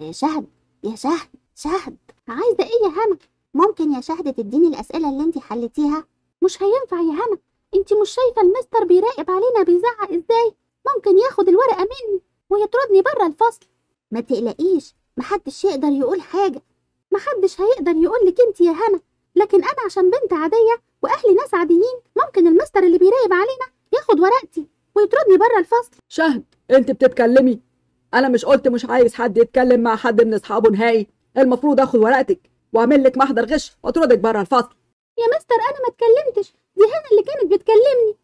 يا شهد يا شهد شهد عايزة ايه يا هنا ممكن يا شهد تديني الأسئلة اللي انت حلتيها مش هينفع يا هنا انت مش شايفة المستر بيراقب علينا بيزعق ازاي ممكن ياخد الورقة مني ويطردني بره الفصل ما تقلقيش محدش يقدر يقول حاجة محدش هيقدر يقولك انت يا هنا لكن انا عشان بنت عادية واهلي ناس عاديين ممكن المستر اللي بيراقب علينا ياخد ورقتي ويطردني بره الفصل شهد انت بتتكلمي انا مش قلت مش عايز حد يتكلم مع حد من اصحابه نهائي المفروض اخد ورقتك واعمل لك محضر غش واطردك بره الفصل يا مستر انا ما اتكلمتش دي هنا اللي كانت بتكلمني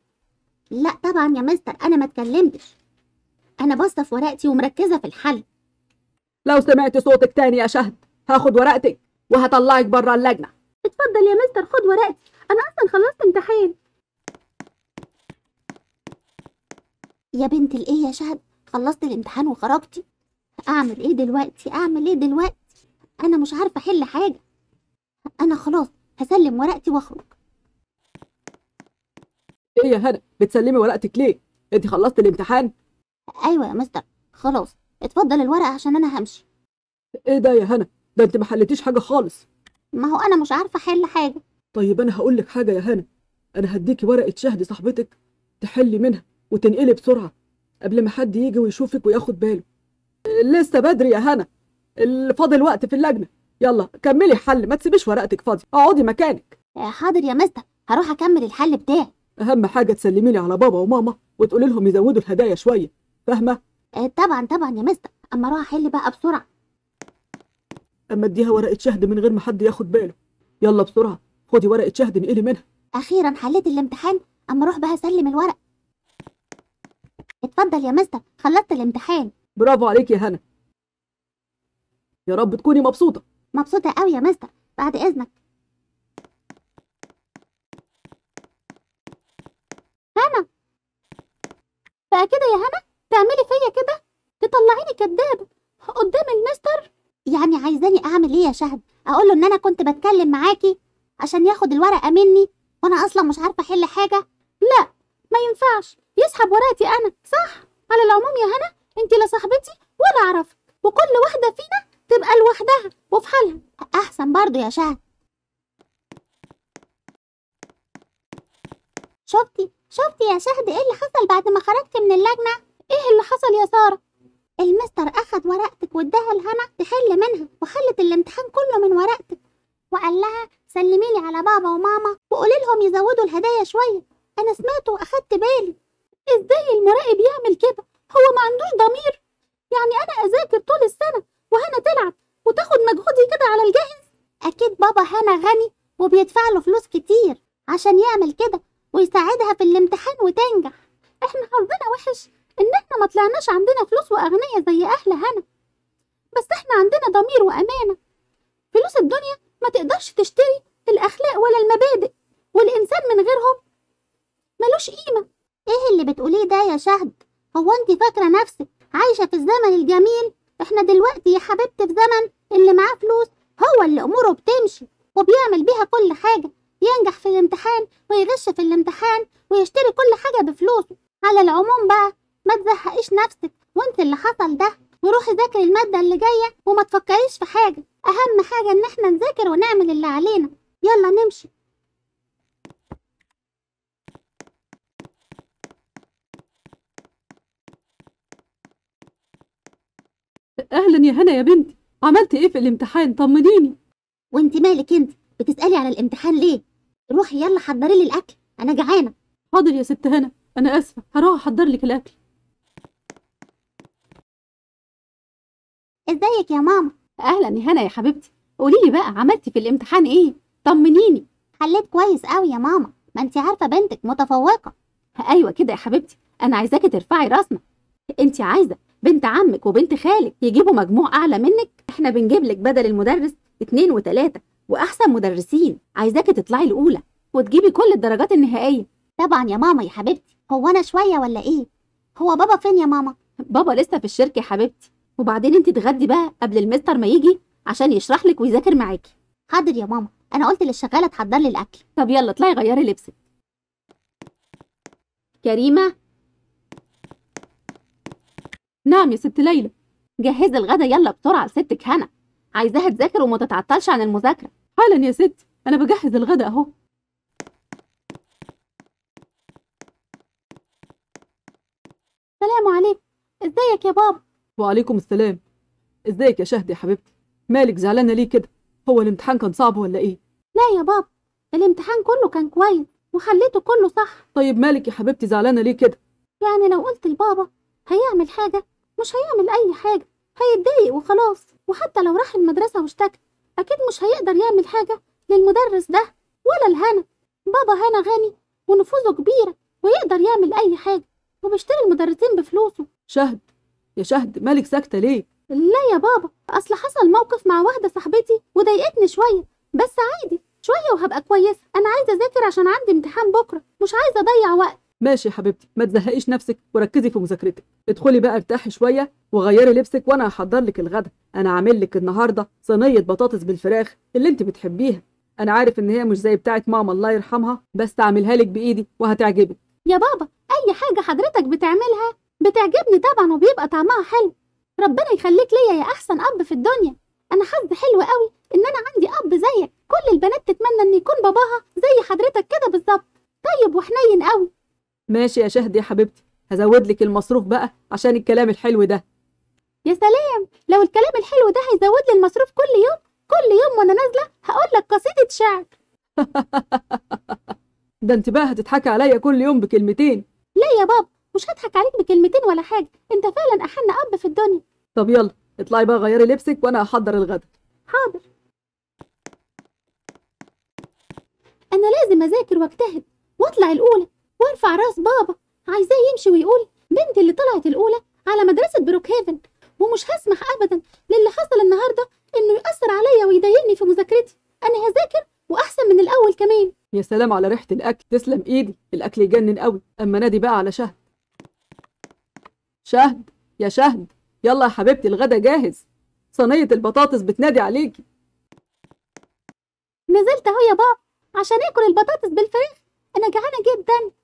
لا طبعا يا مستر انا ما اتكلمتش انا باصه في ورقتي ومركزه في الحل لو سمعت صوتك تاني يا شهد هاخد ورقتك وهطلعك بره اللجنه اتفضل يا مستر خد ورقتي انا اصلا خلصت امتحان يا بنت الايه يا شهد خلصت الامتحان وخرجتي اعمل ايه دلوقتي اعمل ايه دلوقتي انا مش عارفه احل حاجه انا خلاص هسلم ورقتي واخرج ايه يا هنا بتسلمي ورقتك ليه انت خلصت الامتحان ايوه يا مستر خلاص اتفضل الورقه عشان انا همشي ايه ده يا هنا ده انت ما حلتيش حاجه خالص ما هو انا مش عارفه احل حاجه طيب انا هقول لك حاجه يا هنا انا هديكي ورقه شهد صاحبتك تحلي منها وتنقلي بسرعه قبل ما حد يجي ويشوفك وياخد باله لسه بدري يا هنا فاضل وقت في اللجنه يلا كملي حل ما تسيبيش ورقتك فاضيه اقعدي مكانك آه، حاضر يا مستر هروح اكمل الحل بتاعي اهم حاجه تسلمي لي على بابا وماما وتقولي لهم يزودوا الهدايا شويه فاهمه آه، طبعا طبعا يا مستر اما اروح احل بقى بسرعه اما اديها ورقه شهد من غير ما حد ياخد باله يلا بسرعه خدي ورقه شهد نقلي منها اخيرا حليت الامتحان اما اروح بقى اسلم الورق اتفضل يا مستر خلصت الامتحان برافو عليك يا هنا يا رب تكوني مبسوطة مبسوطة قوي يا مستر بعد إذنك هنا بقى كده يا هنا تعملي فيا كده تطلعيني كدابه قدام المستر يعني عايزاني أعمل إيه يا شهد أقول له إن أنا كنت بتكلم معاكي عشان ياخد الورقة مني وأنا أصلا مش عارفة أحل حاجة لا ما ينفعش يسحب ورقتي أنا صح على العموم يا هنا أنت لا صاحبتي ولا أعرفك وكل واحدة فينا تبقى لوحدها وفي حالها أحسن برضو يا شهد شفتي شفتي يا شهد ايه اللي حصل بعد ما خرجت من اللجنة؟ ايه اللي حصل يا سارة؟ المستر أخد ورقتك واداها لهنا تحل منها وخلت الامتحان كله من ورقتك وقال لها سلمي لي على بابا وماما وقولي لهم يزودوا الهدايا شوية أنا سمعت وأخدت بالي ازاي المراقب يعمل كده هو ما عندوش ضمير يعني انا اذاكر طول السنه وهنا تلعب وتاخد مجهودي كده على الجاهز اكيد بابا هنا غني وبيدفع له فلوس كتير عشان يعمل كده ويساعدها في الامتحان وتنجح احنا حظنا وحش ان احنا ما طلعناش عندنا فلوس واغنياء زي اهل هنا بس احنا عندنا ضمير وامانه فلوس الدنيا ما تقدرش تشتري الاخلاق ولا المبادئ والانسان من غيرهم ملوش قيمه ايه اللي بتقوليه ده يا شهد هو انت فاكره نفسك عايشه في الزمن الجميل احنا دلوقتي يا حبيبتي في زمن اللي معاه فلوس هو اللي اموره بتمشي وبيعمل بيها كل حاجه ينجح في الامتحان ويغش في الامتحان ويشتري كل حاجه بفلوسه على العموم بقى ما تزهقيش نفسك وانت اللي حصل ده وروحي ذاكري الماده اللي جايه وما تفكريش في حاجه اهم حاجه ان احنا نذاكر ونعمل اللي علينا يلا نمشي أهلا يا هنا يا بنتي عملتي إيه في الامتحان طمنيني وانت مالك انت بتسألي على الامتحان ليه روحي يلا حضري لي الأكل أنا جعانة حاضر يا ست هنا أنا آسفة هروح أحضر لك الأكل ازيك يا ماما أهلا يا هنا يا حبيبتي قولي لي بقى عملتي في الامتحان إيه طمنيني حليت كويس قوي يا ماما ما انت عارفة بنتك متفوقة أيوة كده يا حبيبتي أنا عايزاكي ترفعي راسنا انت عايزة بنت عمك وبنت خالك يجيبوا مجموع اعلى منك احنا بنجيب لك بدل المدرس اتنين وتلاته واحسن مدرسين عايزاكي تطلعي الاولى وتجيبي كل الدرجات النهائيه طبعا يا ماما يا حبيبتي هو انا شويه ولا ايه هو بابا فين يا ماما بابا لسه في الشركه يا حبيبتي وبعدين انت تغدي بقى قبل المستر ما يجي عشان يشرح لك ويذاكر معاكي حاضر يا ماما انا قلت للشغاله تحضر لي الاكل طب يلا اطلعي غيري لبسك كريمه نعم يا ست ليلى جهزي الغدا يلا بسرعة لستك هنا عايزاها تذاكر وما تتعطلش عن المذاكرة حالا يا ستي أنا بجهز الغدا أهو السلام عليكم ازيك يا بابا وعليكم السلام ازيك يا شهد يا حبيبتي مالك زعلانة ليه كده هو الامتحان كان صعب ولا ايه لا يا بابا الامتحان كله كان كويس وحليته كله صح طيب مالك يا حبيبتي زعلانة ليه كده يعني لو قلت لبابا هيعمل حاجة مش هيعمل أي حاجة هيتضايق وخلاص وحتى لو راح المدرسة واشتكى أكيد مش هيقدر يعمل حاجة للمدرس ده ولا لهنا بابا هنا غني ونفوذه كبيرة ويقدر يعمل أي حاجة وبيشتري المدرسين بفلوسه شهد يا شهد مالك ساكتة ليه؟ لا يا بابا أصل حصل موقف مع واحدة صاحبتي وضايقتني شوية بس عادي شوية وهبقى كويسة أنا عايزة أذاكر عشان عندي امتحان بكرة مش عايزة أضيع وقت ماشي يا حبيبتي ما تزهقيش نفسك وركزي في مذاكرتك ادخلي بقى ارتاحي شويه وغيري لبسك وانا هحضر لك الغدا انا عامل لك النهارده صينيه بطاطس بالفراخ اللي انت بتحبيها انا عارف ان هي مش زي بتاعه ماما الله يرحمها بس هعملها لك بايدي وهتعجبك يا بابا اي حاجه حضرتك بتعملها بتعجبني طبعا وبيبقى طعمها حلو ربنا يخليك ليا يا احسن اب في الدنيا انا حظي حلو قوي ان انا عندي اب زيك كل البنات تتمنى ان يكون باباها زي حضرتك كده بالظبط طيب وحنين قوي ماشي يا شهد يا حبيبتي هزود لك المصروف بقى عشان الكلام الحلو ده يا سلام لو الكلام الحلو ده هيزود لي المصروف كل يوم كل يوم وانا نازله هقول لك قصيده شعر ده انت بقى هتضحكي عليا كل يوم بكلمتين لا يا بابا مش هضحك عليك بكلمتين ولا حاجه انت فعلا احن اب في الدنيا طب يلا اطلعي بقى غيري لبسك وانا هحضر الغدا حاضر انا لازم اذاكر واجتهد واطلع الاولى وارفع راس بابا عايزاه يمشي ويقول بنتي اللي طلعت الأولى على مدرسة بروك هيفن ومش هسمح أبدا للي حصل النهاردة إنه يأثر عليا ويضايقني في مذاكرتي أنا هذاكر وأحسن من الأول كمان يا سلام على ريحة الأكل تسلم إيدي الأكل يجنن قوي أما نادي بقى على شهد شهد يا شهد يلا يا حبيبتي الغدا جاهز صينية البطاطس بتنادي عليكي نزلت أهو يا بابا عشان آكل البطاطس بالفراخ أنا جعانة جدا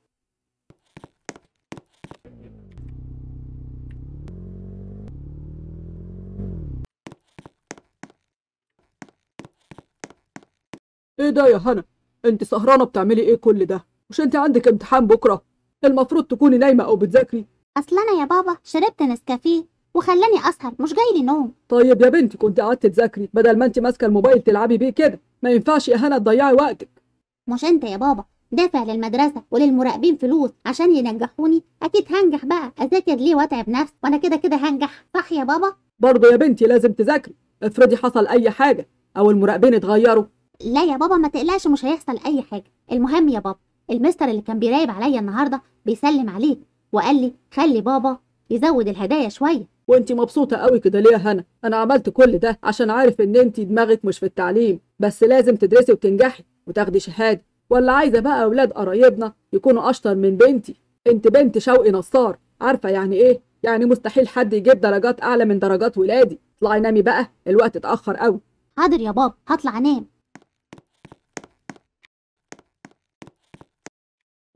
ايه ده يا هنا انت سهرانه بتعملي ايه كل ده مش انت عندك امتحان بكره المفروض تكوني نايمه او بتذاكري اصل انا يا بابا شربت نسكافيه وخلاني اسهر مش جاي لي نوم طيب يا بنتي كنت قعدت تذاكري بدل ما انت ماسكه الموبايل تلعبي بيه كده ما ينفعش يا هنا تضيعي وقتك مش انت يا بابا دافع للمدرسة وللمراقبين فلوس عشان ينجحوني أكيد هنجح بقى أذاكر ليه وأتعب نفسي وأنا كده كده هنجح صح يا بابا؟ برضه يا بنتي لازم تذاكري افرضي حصل أي حاجة أو المراقبين اتغيروا لا يا بابا ما تقلقش مش هيحصل اي حاجه المهم يا بابا المستر اللي كان بيراقب عليا النهارده بيسلم عليك وقال لي خلي بابا يزود الهدايا شويه وانت مبسوطه قوي كده ليه يا هنا انا عملت كل ده عشان عارف ان انت دماغك مش في التعليم بس لازم تدرسي وتنجحي وتاخدي شهاده ولا عايزه بقى اولاد قرايبنا يكونوا اشطر من بنتي انت بنت شوقي نصار عارفه يعني ايه يعني مستحيل حد يجيب درجات اعلى من درجات ولادي اطلعي نامي بقى الوقت اتاخر قوي حاضر يا بابا هطلع انام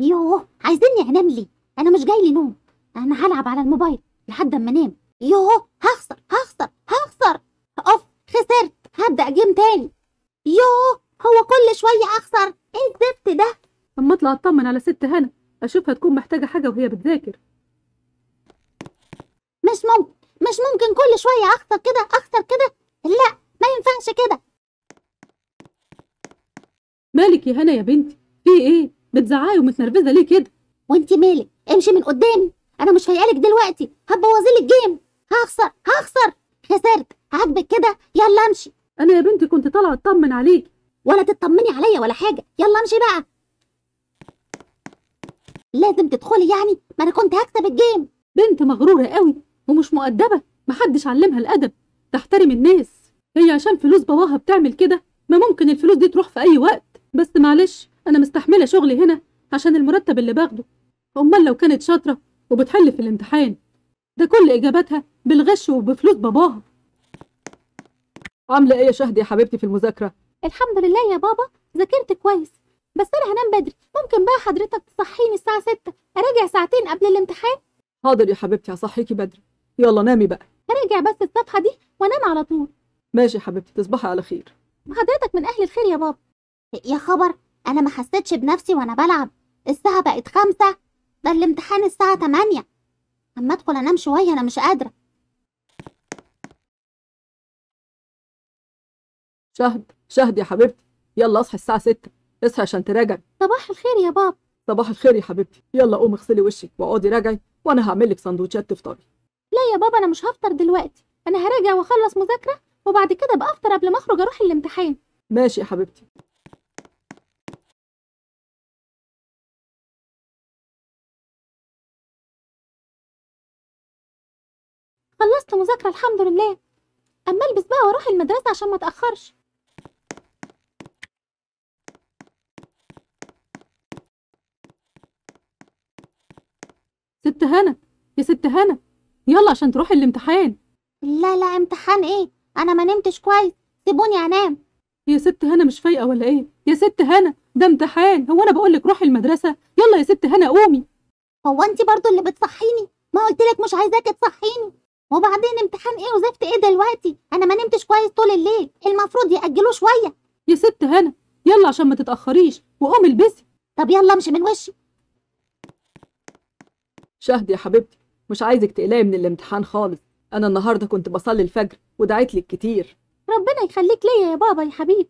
يوه عايزيني انام ليه انا مش جاي لي نوم انا هلعب على الموبايل لحد اما انام يوه هخسر هخسر هخسر اوف خسرت هبدا جيم تاني يوه هو كل شويه اخسر ايه الزفت ده اما اطلع اطمن على ست هنا اشوفها تكون محتاجه حاجه وهي بتذاكر مش ممكن مش ممكن كل شويه اخسر كده اخسر كده لا ما ينفعش كده مالك يا هنا يا بنتي في ايه بتزعقي ومتنرفزه ليه كده وانت مالك امشي من قدامي انا مش هيقالك دلوقتي هتبوظي لي الجيم هخسر هخسر خسرت عاجبك كده يلا امشي انا يا بنتي كنت طالعه اطمن عليكي ولا تطمني عليا ولا حاجه يلا امشي بقى لازم تدخلي يعني ما انا كنت هكسب الجيم بنت مغروره قوي ومش مؤدبه محدش علمها الادب تحترم الناس هي عشان فلوس باباها بتعمل كده ما ممكن الفلوس دي تروح في اي وقت بس معلش أنا مستحملة شغلي هنا عشان المرتب اللي باخده أمال لو كانت شاطرة وبتحل في الامتحان ده كل إجاباتها بالغش وبفلوس باباها عاملة إيه يا شهد يا حبيبتي في المذاكرة؟ الحمد لله يا بابا ذاكرت كويس بس أنا هنام بدري ممكن بقى حضرتك تصحيني الساعة 6 أراجع ساعتين قبل الامتحان؟ حاضر يا حبيبتي هصحيكي بدري يلا نامي بقى هراجع بس الصفحة دي وأنام على طول ماشي يا حبيبتي تصبحي على خير حضرتك من أهل الخير يا بابا يا خبر أنا ما حسيتش بنفسي وأنا بلعب الساعة بقت خمسة ده الامتحان الساعة تمانية أما أدخل أنام شوية أنا مش قادرة شهد شهد يا حبيبتي يلا اصحي الساعة ستة اصحي عشان تراجعي صباح الخير يا بابا صباح الخير يا حبيبتي يلا قومي اغسلي وشك واقعدي راجعي وأنا هعمل لك سندوتشات تفطري لا يا بابا أنا مش هفطر دلوقتي أنا هراجع وأخلص مذاكرة وبعد كده بقى أفطر قبل ما أخرج أروح الامتحان ماشي يا حبيبتي خلصت مذاكرة الحمد لله أما ألبس بقى وأروح المدرسة عشان ما أتأخرش ست هنا يا ست هنا يلا عشان تروحي الامتحان لا لا امتحان ايه انا ما نمتش كويس سيبوني انام يا ست هنا مش فايقه ولا ايه يا ست هنا ده امتحان هو انا بقول لك روحي المدرسه يلا يا ست هنا قومي هو انت برضو اللي بتصحيني ما قلت لك مش عايزاكي تصحيني وبعدين امتحان ايه وزفت ايه دلوقتي انا ما نمتش كويس طول الليل المفروض ياجلوه شويه يا ست هنا يلا عشان ما تتاخريش وقومي البسي طب يلا امشي من وشي شهد يا حبيبتي مش عايزك تقلقي من الامتحان خالص انا النهارده كنت بصلي الفجر ودعيت لك كتير ربنا يخليك ليا يا بابا يا حبيبي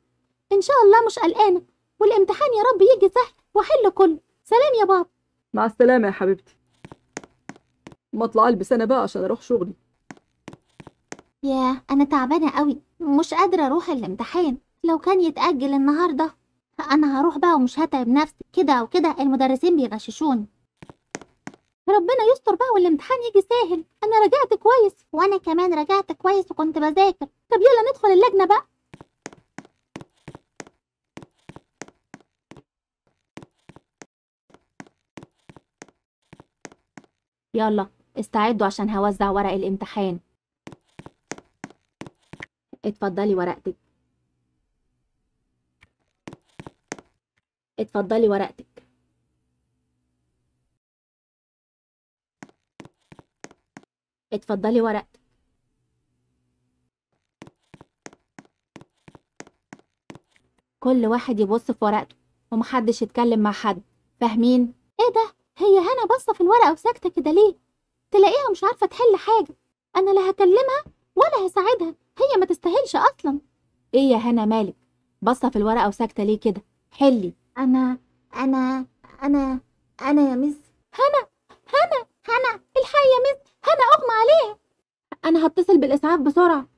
ان شاء الله مش قلقانه والامتحان يا رب يجي سهل واحل كله سلام يا بابا مع السلامه يا حبيبتي ما اطلع البس انا بقى عشان اروح شغلي ياه أنا تعبانة قوي مش قادرة أروح الامتحان لو كان يتأجل النهاردة أنا هروح بقى ومش هتعب نفسي كده وكده المدرسين بيغششوني ربنا يستر بقى والامتحان يجي سهل أنا رجعت كويس وأنا كمان رجعت كويس وكنت بذاكر طب يلا ندخل اللجنة بقى يلا استعدوا عشان هوزع ورق الامتحان اتفضلي ورقتك اتفضلي ورقتك اتفضلي ورقتك كل واحد يبص في ورقته ومحدش يتكلم مع حد فاهمين ايه ده هي هنا باصه في الورقه وساكته كده ليه تلاقيها مش عارفه تحل حاجه انا لا هكلمها ولا هساعدها هي ما تستاهلش اصلا ايه يا هنا مالك باصه في الورقه وساكته ليه كده حلي انا انا انا انا يا مس هنا هنا هنا الحقي يا مس هنا اغمى عليها انا هتصل بالاسعاف بسرعه